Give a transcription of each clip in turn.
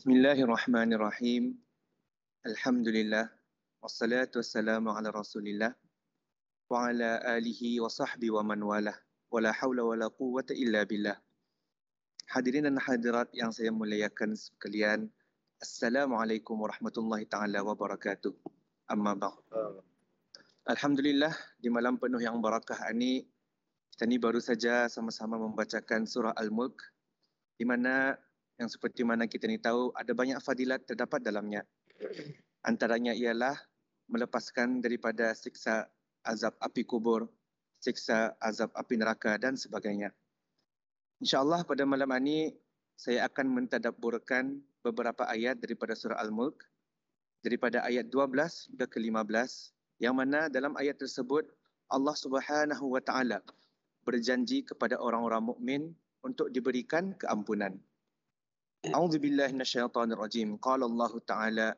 بسم الله الرحمن الرحيم الحمد لله والصلاة والسلام على رسول الله وعلى آله وصحبه ومن والاه ولا حول ولا قوة إلا بالله حاضرين الحاضرات yang saya muliakan sekalian السلام عليكم ورحمة الله تعالى وبركاته أما بعد الحمد لله di malam penuh yang barakah ini kita ini baru saja sama-sama membacakan surah Al-Mulk di mana yang seperti mana kita ni tahu ada banyak fadilat terdapat dalamnya. Antaranya ialah melepaskan daripada siksa azab api kubur, siksa azab api neraka dan sebagainya. InsyaAllah pada malam ini saya akan mentadaburkan beberapa ayat daripada surah Al-Mulk daripada ayat 12 hingga ke-15 yang mana dalam ayat tersebut Allah Subhanahu wa taala berjanji kepada orang-orang mukmin untuk diberikan keampunan. أعوذ بالله من الشيطان الرجيم قال الله تعالى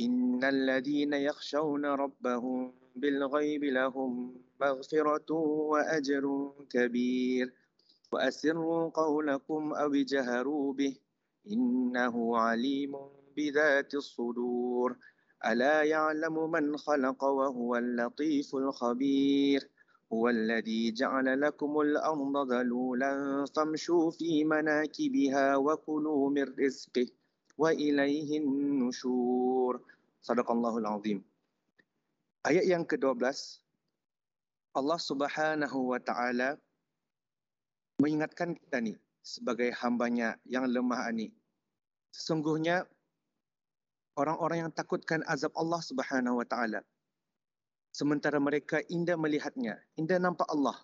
إن الذين يخشون ربهم بالغيب لهم مغفرة وأجر كبير وأسروا قولكم أو جهروا به إنه عليم بذات الصدور ألا يعلم من خلق وهو اللطيف الخبير هو الذي جعل لكم الأرض ذلولا فامشوا في مناكبها وكلوا من رزقه وإليه النشور صدق الله العظيم Ayat yang ke-12 Allah Subhanahu wa taala mengingatkan kita ni sebagai hambanya yang lemah ini. Sesungguhnya orang-orang yang takutkan azab Allah Subhanahu wa taala sementara mereka indah melihatnya, indah nampak Allah,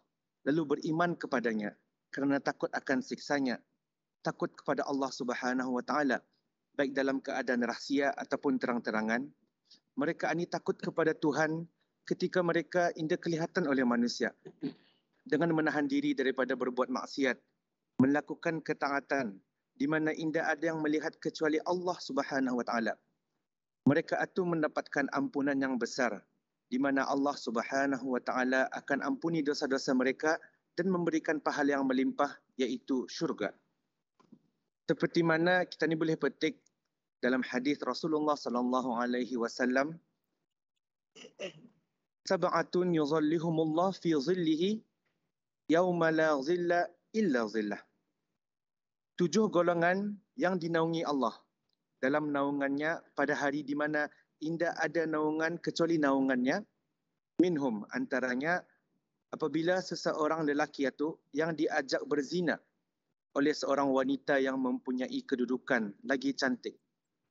lalu beriman kepadanya kerana takut akan siksanya, takut kepada Allah Subhanahu Wa Taala, baik dalam keadaan rahsia ataupun terang-terangan. Mereka ini takut kepada Tuhan ketika mereka indah kelihatan oleh manusia dengan menahan diri daripada berbuat maksiat, melakukan ketaatan di mana indah ada yang melihat kecuali Allah Subhanahu Wa Taala. Mereka itu mendapatkan ampunan yang besar di mana Allah Subhanahu wa taala akan ampuni dosa-dosa mereka dan memberikan pahala yang melimpah iaitu syurga. Seperti mana kita ni boleh petik dalam hadis Rasulullah sallallahu alaihi wasallam sab'atun yuzallihumullah fi zillihi yauma la zilla illa zillah. Tujuh golongan yang dinaungi Allah dalam naungannya pada hari di mana Indah ada naungan kecuali naungannya minhum antaranya apabila seseorang lelaki itu yang diajak berzina oleh seorang wanita yang mempunyai kedudukan lagi cantik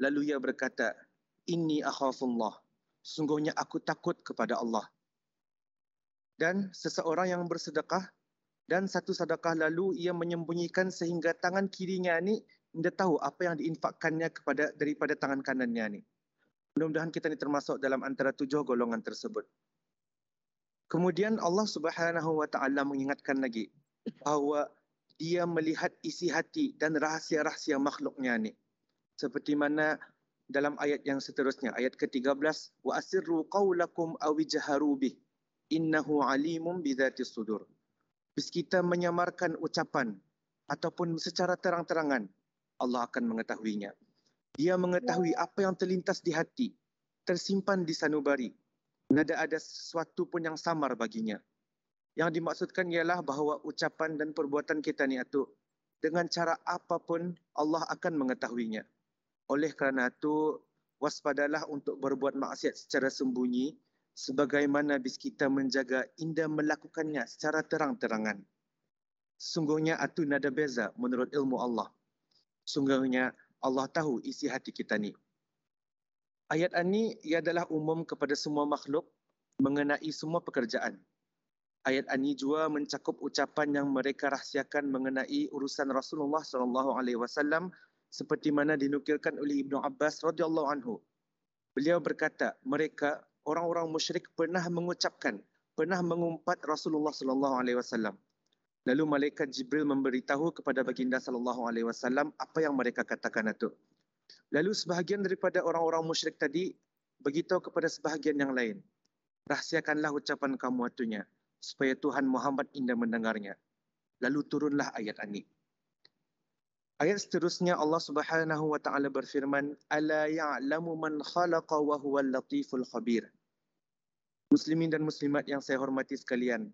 lalu ia berkata inni akhafullah sungguhnya aku takut kepada Allah dan seseorang yang bersedekah dan satu sedekah lalu ia menyembunyikan sehingga tangan kirinya ni tidak tahu apa yang diinfakkannya kepada daripada tangan kanannya ni. Mudah-mudahan kita ini termasuk dalam antara tujuh golongan tersebut. Kemudian Allah Subhanahu wa taala mengingatkan lagi bahawa dia melihat isi hati dan rahsia-rahsia makhluknya ni. Seperti mana dalam ayat yang seterusnya ayat ke-13 wa asirru qaulakum aw jaharu bih innahu alimum bidzati sudur. Bis kita menyamarkan ucapan ataupun secara terang-terangan Allah akan mengetahuinya. Dia mengetahui apa yang terlintas di hati, tersimpan di sanubari. Nada ada sesuatu pun yang samar baginya. Yang dimaksudkan ialah bahawa ucapan dan perbuatan kita ni atuk dengan cara apapun Allah akan mengetahuinya. Oleh kerana itu, waspadalah untuk berbuat maksiat secara sembunyi sebagaimana bis kita menjaga indah melakukannya secara terang-terangan. Sungguhnya atu nada beza menurut ilmu Allah. Sungguhnya Allah tahu isi hati kita ni. Ayat ini ia adalah umum kepada semua makhluk mengenai semua pekerjaan. Ayat ini juga mencakup ucapan yang mereka rahsiakan mengenai urusan Rasulullah sallallahu alaihi wasallam seperti mana dinukilkan oleh Ibnu Abbas radhiyallahu anhu. Beliau berkata, mereka orang-orang musyrik pernah mengucapkan, pernah mengumpat Rasulullah sallallahu alaihi wasallam. Lalu malaikat Jibril memberitahu kepada baginda sallallahu alaihi wasallam apa yang mereka katakan itu. Lalu sebahagian daripada orang-orang musyrik tadi beritahu kepada sebahagian yang lain. Rahsiakanlah ucapan kamu atunya supaya Tuhan Muhammad indah mendengarnya. Lalu turunlah ayat ini. Ayat seterusnya Allah Subhanahu wa taala berfirman, "Ala ya'lamu man khalaqa wa huwal latiful khabir." Muslimin dan muslimat yang saya hormati sekalian,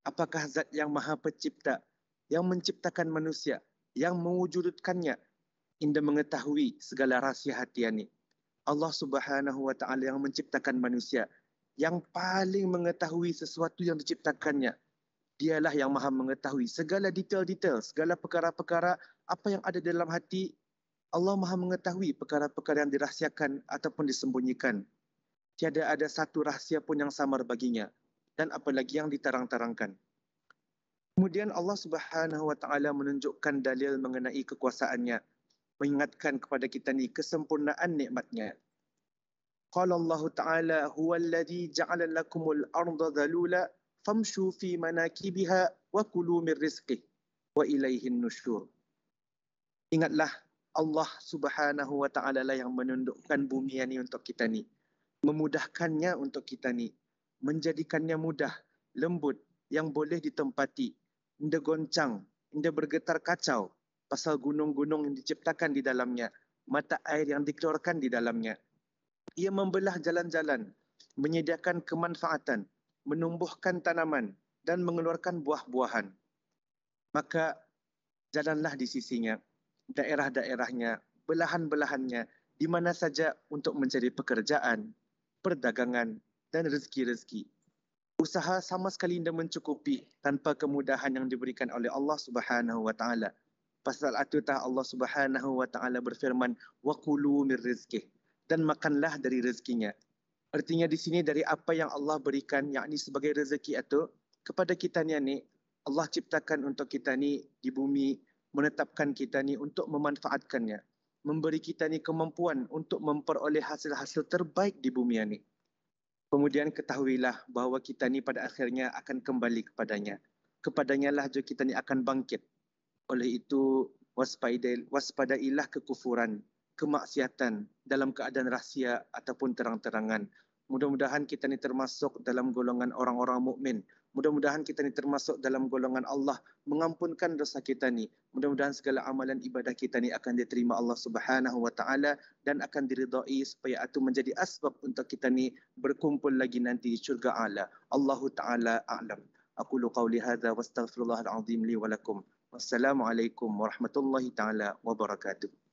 Apakah zat yang maha pencipta, yang menciptakan manusia, yang mewujudkannya, indah mengetahui segala rahsia hati ini. Allah subhanahu wa ta'ala yang menciptakan manusia, yang paling mengetahui sesuatu yang diciptakannya. Dialah yang maha mengetahui segala detail-detail, segala perkara-perkara, apa yang ada dalam hati, Allah maha mengetahui perkara-perkara yang dirahsiakan ataupun disembunyikan. Tiada ada satu rahsia pun yang samar baginya dan apa lagi yang ditarang-tarangkan. Kemudian Allah Subhanahu wa taala menunjukkan dalil mengenai kekuasaannya, mengingatkan kepada kita ni kesempurnaan nikmatnya. Qala Allah Ta'ala huwa alladhi ja'ala lakumul arda dhalula famshu fi manakibiha wa kulu min rizqih wa ilayhi nushur. Ingatlah Allah Subhanahu wa taala lah yang menundukkan bumi ini untuk kita ni, memudahkannya untuk kita ni, menjadikannya mudah, lembut, yang boleh ditempati. Indah in goncang, indah bergetar kacau, pasal gunung-gunung yang diciptakan di dalamnya, mata air yang dikeluarkan di dalamnya. Ia membelah jalan-jalan, menyediakan kemanfaatan, menumbuhkan tanaman, dan mengeluarkan buah-buahan. Maka jalanlah di sisinya, daerah-daerahnya, belahan-belahannya, di mana saja untuk mencari pekerjaan, perdagangan, dan rezeki-rezeki. Usaha sama sekali tidak mencukupi tanpa kemudahan yang diberikan oleh Allah Subhanahu wa taala. Pasal itu tah Allah Subhanahu wa taala berfirman wa qulu mir rizqi dan makanlah dari rezekinya. Artinya di sini dari apa yang Allah berikan yakni sebagai rezeki atau kepada kita ni ni Allah ciptakan untuk kita ni di bumi menetapkan kita ni untuk memanfaatkannya memberi kita ni kemampuan untuk memperoleh hasil-hasil terbaik di bumi ini. Kemudian ketahuilah bahwa kita ni pada akhirnya akan kembali kepadanya. Kepadanya lah juga kita ni akan bangkit. Oleh itu, waspadailah kekufuran, kemaksiatan dalam keadaan rahsia ataupun terang-terangan. Mudah-mudahan kita ni termasuk dalam golongan orang-orang mukmin Mudah-mudahan kita ni termasuk dalam golongan Allah mengampunkan dosa kita ni. Mudah-mudahan segala amalan ibadah kita ni akan diterima Allah Subhanahu wa taala dan akan diridai supaya itu menjadi asbab untuk kita ni berkumpul lagi nanti di syurga Allah. Allahu taala a'lam. Aku lu qauli hadza wa astaghfirullahal azim li wa lakum. Wassalamualaikum warahmatullahi taala wabarakatuh.